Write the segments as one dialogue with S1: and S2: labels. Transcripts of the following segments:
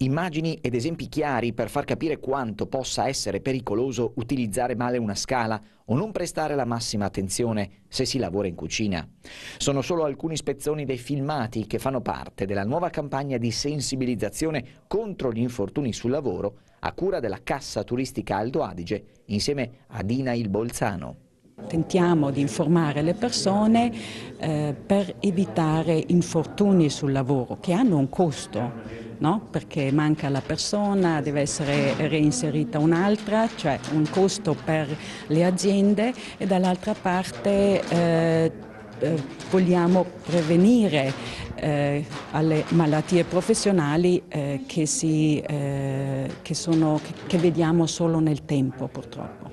S1: Immagini ed esempi chiari per far capire quanto possa essere pericoloso utilizzare male una scala o non prestare la massima attenzione se si lavora in cucina. Sono solo alcuni spezzoni dei filmati che fanno parte della nuova campagna di sensibilizzazione contro gli infortuni sul lavoro a cura della Cassa Turistica Aldo Adige
S2: insieme a Dina Il Bolzano. Tentiamo di informare le persone eh, per evitare infortuni sul lavoro che hanno un costo no? perché manca la persona, deve essere reinserita un'altra, cioè un costo per le aziende e dall'altra parte eh, eh vogliamo prevenire eh, alle malattie professionali eh, che, si, eh, che, sono, che vediamo solo nel tempo purtroppo.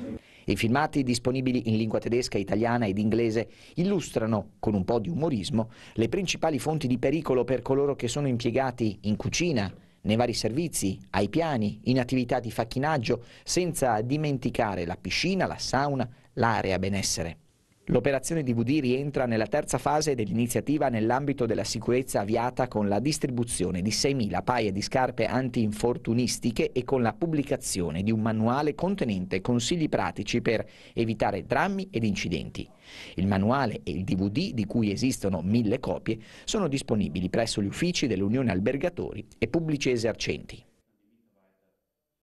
S1: I filmati disponibili in lingua tedesca, italiana ed inglese illustrano, con un po' di umorismo, le principali fonti di pericolo per coloro che sono impiegati in cucina, nei vari servizi, ai piani, in attività di facchinaggio, senza dimenticare la piscina, la sauna, l'area benessere. L'operazione DVD rientra nella terza fase dell'iniziativa nell'ambito della sicurezza avviata con la distribuzione di 6.000 paia di scarpe antinfortunistiche e con la pubblicazione di un manuale contenente consigli pratici per evitare drammi ed incidenti. Il manuale e il DVD, di cui esistono mille copie, sono disponibili presso gli uffici dell'Unione Albergatori e pubblici esercenti.